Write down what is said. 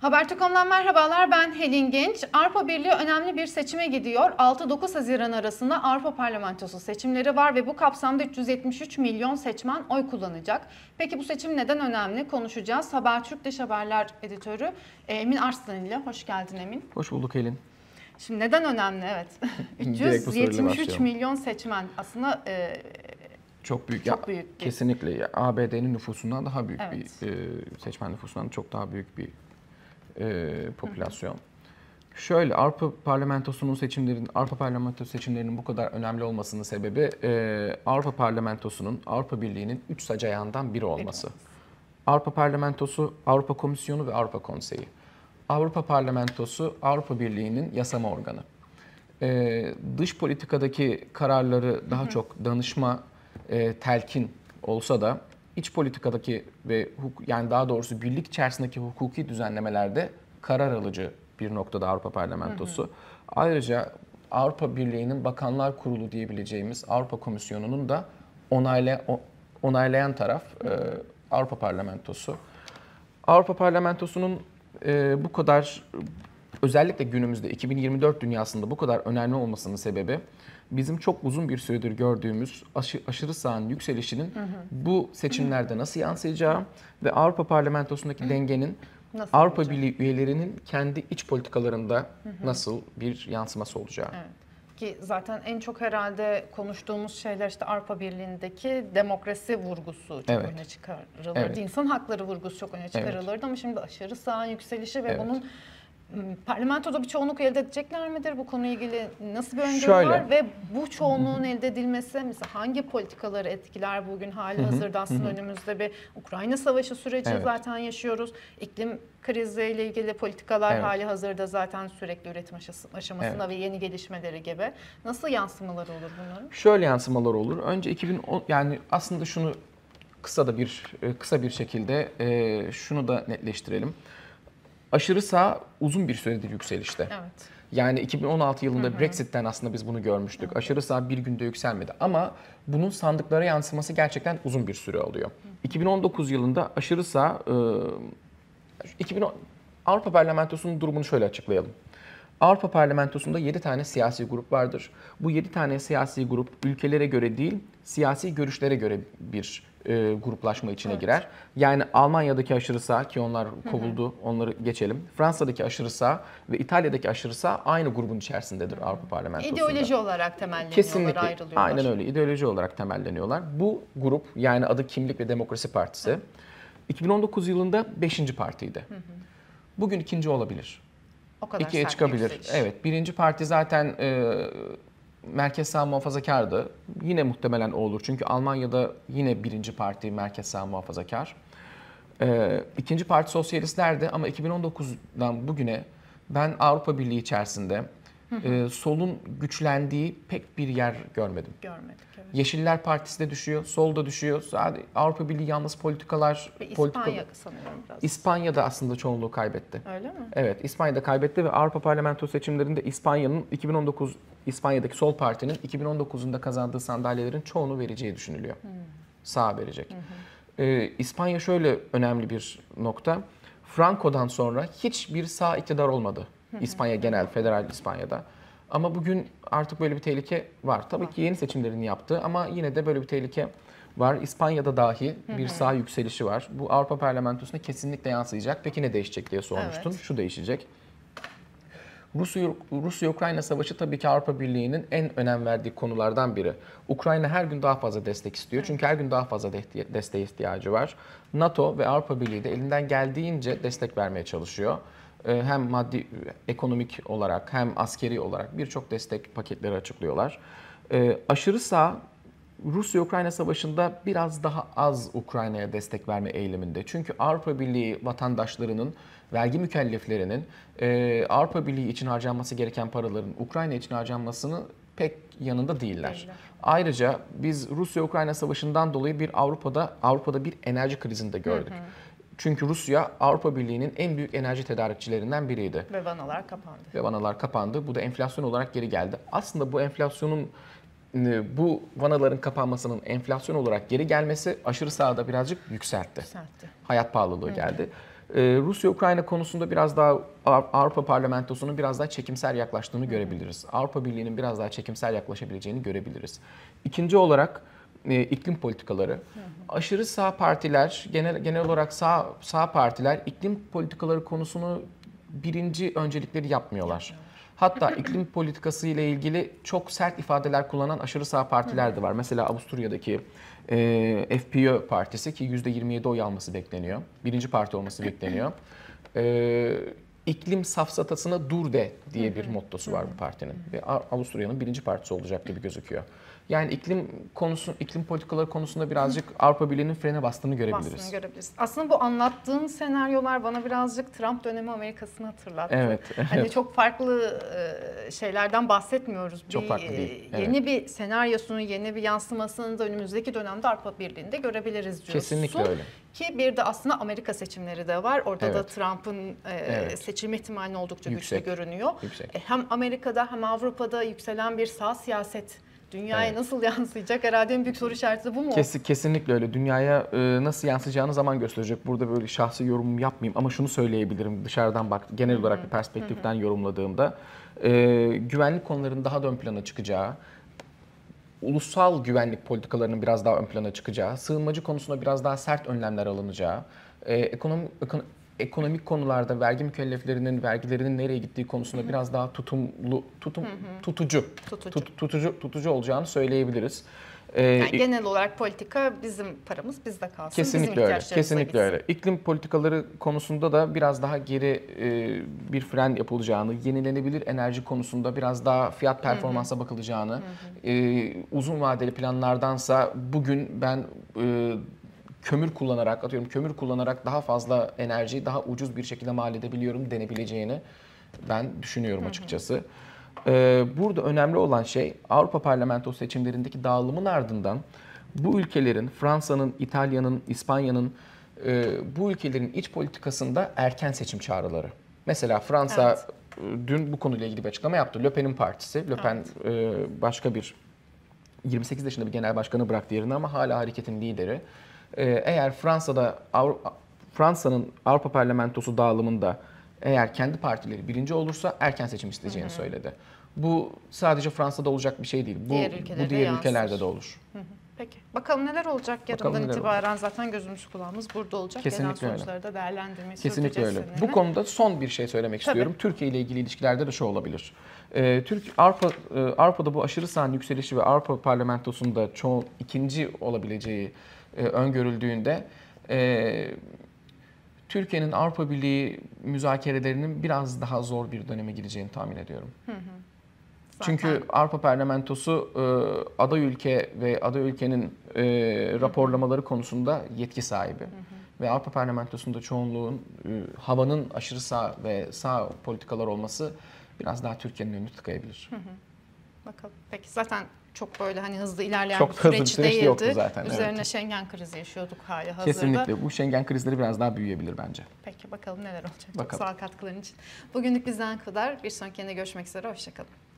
Haber.com'dan merhabalar ben Helin Genç. Avrupa Birliği önemli bir seçime gidiyor. 6-9 Haziran arasında Avrupa Parlamentosu seçimleri var ve bu kapsamda 373 milyon seçmen oy kullanacak. Peki bu seçim neden önemli konuşacağız. Habertürk Dış Haberler Editörü e, Emin Arslan ile hoş geldin Emin. Hoş bulduk Helin. Şimdi neden önemli evet. 373 milyon seçmen aslında e, çok büyük. Çok ya, büyük. Bir... Kesinlikle ABD'nin nüfusundan daha büyük evet. bir e, seçmen nüfusundan çok daha büyük bir e, popülasyon. Şöyle Avrupa Parlamentosu'nun seçimlerin Avrupa Parlamento seçimlerinin bu kadar önemli olmasının sebebi e, Avrupa Parlamentosu'nun Avrupa Birliği'nin üç sac ayağından biri olması. Bilmiyorum. Avrupa Parlamentosu, Avrupa Komisyonu ve Avrupa Konseyi. Avrupa Parlamentosu Avrupa Birliği'nin yasama organı. E, dış politikadaki kararları daha hı hı. çok danışma, e, telkin olsa da iç politikadaki ve yani daha doğrusu birlik içerisindeki hukuki düzenlemelerde karar alıcı bir noktada Avrupa Parlamentosu. Hı hı. Ayrıca Avrupa Birliği'nin Bakanlar Kurulu diyebileceğimiz Avrupa Komisyonu'nun da onayla onaylayan taraf e, Avrupa Parlamentosu. Avrupa Parlamentosu'nun e, bu kadar özellikle günümüzde 2024 dünyasında bu kadar önemli olmasının sebebi bizim çok uzun bir süredir gördüğümüz aşı, aşırı sağın yükselişinin hı hı. bu seçimlerde nasıl yansıyacağı ve Avrupa Parlamentosu'ndaki hı. dengenin nasıl Avrupa olacak? Birliği üyelerinin kendi iç politikalarında hı hı. nasıl bir yansıması olacağı. Evet ki zaten en çok herhalde konuştuğumuz şeyler işte Avrupa Birliği'ndeki demokrasi vurgusu çok evet. öne çıkarılırdı. Evet. İnsan hakları vurgusu çok öne çıkarılırdı evet. ama şimdi aşırı sağın yükselişi ve evet. bunun Hmm, parlamentoda bir çoğunluk elde edecekler midir? Bu konuyla ilgili nasıl bir öngörü Şöyle. var? Ve bu çoğunluğun elde edilmesi mesela hangi politikaları etkiler bugün hali hazırda aslında önümüzde bir Ukrayna Savaşı süreci evet. zaten yaşıyoruz. iklim kriziyle ilgili politikalar evet. hali hazırda zaten sürekli üretim aşamasında evet. ve yeni gelişmeleri gibi. Nasıl yansımalar olur bunların? Şöyle yansımalar olur. Önce 2010 yani aslında şunu kısa da bir e, kısa bir şekilde e, şunu da netleştirelim aşırı sağ uzun bir süredir yükselişte. Evet. Yani 2016 yılında hı hı. Brexit'ten aslında biz bunu görmüştük. Hı hı. Aşırı sağ bir günde yükselmedi ama bunun sandıklara yansıması gerçekten uzun bir süre alıyor. Hı hı. 2019 yılında aşırı sağ e, ıı, 2010, Avrupa Parlamentosu'nun durumunu şöyle açıklayalım. Avrupa Parlamentosu'nda 7 tane siyasi grup vardır. Bu 7 tane siyasi grup ülkelere göre değil, siyasi görüşlere göre bir e, gruplaşma içine evet. girer. Yani Almanya'daki aşırı sağ ki onlar kovuldu, hı hı. onları geçelim. Fransa'daki aşırı sağ ve İtalya'daki aşırı sağ aynı grubun içerisindedir hı. Avrupa Parlamentosu'nda. İdeoloji olarak temelleniyorlar, Kesinlikle. ayrılıyorlar. Aynen öyle. ideoloji olarak temelleniyorlar. Bu grup yani adı Kimlik ve Demokrasi Partisi. Hı. 2019 yılında 5. partiydi. Hı hı. Bugün ikinci olabilir. O kadar İkiye çıkabilir. Yükseliş. Evet. Birinci parti zaten e, merkez sağ muhafazakardı. Yine muhtemelen o olur. Çünkü Almanya'da yine birinci parti merkez sağ muhafazakar. Ee, ikinci parti sosyalistlerdi ama 2019'dan bugüne ben Avrupa Birliği içerisinde e, solun güçlendiği pek bir yer görmedim. Görmedik. Evet. Yeşiller Partisi de düşüyor, sol da düşüyor. Sadece Avrupa Birliği yalnız politikalar... Ve İspanya politika... sanıyorum biraz. İspanya da aslında çoğunluğu kaybetti. Öyle mi? Evet, İspanya da kaybetti ve Avrupa Parlamento seçimlerinde İspanya'nın 2019 İspanya'daki Sol Parti'nin 2019'unda kazandığı sandalyelerin çoğunu vereceği düşünülüyor. Hmm. Sağa verecek. Hı Ee, İspanya şöyle önemli bir nokta. Franco'dan sonra hiçbir sağ iktidar olmadı. İspanya genel, federal İspanya'da. Ama bugün artık böyle bir tehlike var. Tabii ki yeni seçimlerini yaptı ama yine de böyle bir tehlike var. İspanya'da dahi bir sağ yükselişi var. Bu Avrupa Parlamentosu'na kesinlikle yansıyacak. Peki ne değişecek diye sormuştun. Evet. Şu değişecek. Rusya-Ukrayna savaşı tabii ki Avrupa Birliği'nin en önem verdiği konulardan biri. Ukrayna her gün daha fazla destek istiyor. Çünkü her gün daha fazla desteğe ihtiyacı var. NATO ve Avrupa Birliği de elinden geldiğince destek vermeye çalışıyor. Ee, hem maddi ekonomik olarak hem askeri olarak birçok destek paketleri açıklıyorlar. Ee, Aşırı sağ Rusya-Ukrayna savaşında biraz daha az Ukrayna'ya destek verme eğiliminde. Çünkü Avrupa Birliği vatandaşlarının, vergi mükelleflerinin e, Avrupa Birliği için harcanması gereken paraların Ukrayna için harcanmasını pek yanında değiller. Değildi. Ayrıca biz Rusya-Ukrayna savaşından dolayı bir Avrupa'da Avrupa'da bir enerji krizinde gördük. Hı hı. Çünkü Rusya Avrupa Birliği'nin en büyük enerji tedarikçilerinden biriydi. Ve vanalar kapandı. Ve vanalar kapandı. Bu da enflasyon olarak geri geldi. Aslında bu enflasyonun e, bu vanaların kapanmasının enflasyon olarak geri gelmesi aşırı sağda birazcık yükseltti. yükseltti. Hayat pahalılığı Hı. geldi. Ee, Rusya-Ukrayna konusunda biraz daha Avrupa Parlamentosu'nun biraz daha çekimsel yaklaştığını Hı. görebiliriz. Avrupa Birliği'nin biraz daha çekimsel yaklaşabileceğini görebiliriz. İkinci olarak e, iklim politikaları. Hı hı. Aşırı sağ partiler, genel genel olarak sağ sağ partiler iklim politikaları konusunu birinci öncelikleri yapmıyorlar. Hatta iklim politikası ile ilgili çok sert ifadeler kullanan aşırı sağ partiler de var. Mesela Avusturya'daki e, FPÖ partisi ki %27 oy alması bekleniyor. Birinci parti olması bekleniyor. E, iklim safsatasına dur de diye bir mottosu var bu partinin. Ve Avusturya'nın birinci partisi olacak gibi gözüküyor. Yani iklim konusu, iklim politikaları konusunda birazcık Avrupa Birliği'nin frene bastığını görebiliriz. Bastığını görebiliriz. Aslında bu anlattığın senaryolar bana birazcık Trump dönemi Amerika'sını hatırlattı. Evet. Hani evet. Hani çok farklı e, şeylerden bahsetmiyoruz. Çok bir, farklı e, değil. Yeni bir senaryosunu, yeni bir yansımasını da önümüzdeki dönemde Avrupa Birliği'nde görebiliriz diyorsun. Kesinlikle öyle. Ki bir de aslında Amerika seçimleri de var. Orada evet. da Trump'ın e, evet. seçim ihtimali oldukça Yüksek. güçlü görünüyor. Yüksek. E, hem Amerika'da hem Avrupa'da yükselen bir sağ siyaset Dünyaya evet. nasıl yansıyacak? Herhalde en büyük soru işareti bu mu? Kes, kesinlikle öyle. Dünyaya e, nasıl yansıyacağını zaman gösterecek. Burada böyle şahsi yorumum yapmayayım ama şunu söyleyebilirim dışarıdan bak genel olarak Hı -hı. bir perspektiften Hı yorumladığımda e, güvenlik konularının daha da ön plana çıkacağı, ulusal güvenlik politikalarının biraz daha ön plana çıkacağı, sığınmacı konusunda biraz daha sert önlemler alınacağı, e, ekonomi, ekonomi ekonomik konularda vergi mükelleflerinin vergilerinin nereye gittiği konusunda biraz daha tutumlu tutum tutucu tutucu. Tut, tutucu tutucu olacağını söyleyebiliriz. Ee, yani genel olarak politika bizim paramız bizde kalsın. Kesinlikle bizim öyle. Kesinlikle gitsin. öyle. İklim politikaları konusunda da biraz daha geri e, bir fren yapılacağını, yenilenebilir enerji konusunda biraz daha fiyat performansa bakılacağını, E, uzun vadeli planlardansa bugün ben e, kömür kullanarak atıyorum kömür kullanarak daha fazla enerjiyi daha ucuz bir şekilde mal edebiliyorum denebileceğini ben düşünüyorum açıkçası. Ee, burada önemli olan şey Avrupa Parlamento seçimlerindeki dağılımın ardından bu ülkelerin Fransa'nın, İtalya'nın, İspanya'nın e, bu ülkelerin iç politikasında erken seçim çağrıları. Mesela Fransa evet. E, dün bu konuyla ilgili bir açıklama yaptı. Le Pen'in partisi. Le Pen evet. e, başka bir 28 yaşında bir genel başkanı bıraktı yerine ama hala hareketin lideri. Ee, eğer Fransa'da Fransa'nın Avrupa Parlamentosu dağılımında eğer kendi partileri birinci olursa erken seçim isteyeceğini hı hı. söyledi. Bu sadece Fransa'da olacak bir şey değil. Bu diğer, ülkelere bu diğer ülkelerde de olur. Peki. Bakalım neler olacak yarından neler itibaren olacak. zaten gözümüz kulağımız burada olacak. Kesinlikle Genel sonuçları öyle. da değerlendirmeyi Kesinlikle öyle. Seninle. Bu konuda son bir şey söylemek Tabii. istiyorum. Türkiye ile ilgili ilişkilerde de şu olabilir. Ee, Türk Avrupa e, Avrupa'da bu aşırı sağın yükselişi ve Avrupa Parlamentosu'nda çoğu ikinci olabileceği e, öngörüldüğünde e, Türkiye'nin Avrupa Birliği müzakerelerinin biraz daha zor bir döneme gireceğini tahmin ediyorum. Hı hı. Zaten. Çünkü Avrupa Parlamentosu e, aday ülke ve aday ülkenin e, raporlamaları konusunda yetki sahibi. Hı hı. Ve Avrupa Parlamentosu'nda çoğunluğun e, havanın aşırı sağ ve sağ politikalar olması biraz daha Türkiye'nin önünü tıkayabilir. Hı hı. Bakalım. Peki zaten çok böyle hani hızlı ilerleyen çok bir süreç, hızlı süreç değildi. Yoktu zaten, Üzerine evet. Schengen krizi yaşıyorduk hali hazırda. Kesinlikle bu Schengen krizleri biraz daha büyüyebilir bence. Peki bakalım neler olacak. Bakalım. Çok sağ katkıların için. Bugünlük bizden kadar. Bir sonraki yine görüşmek üzere. Hoşçakalın.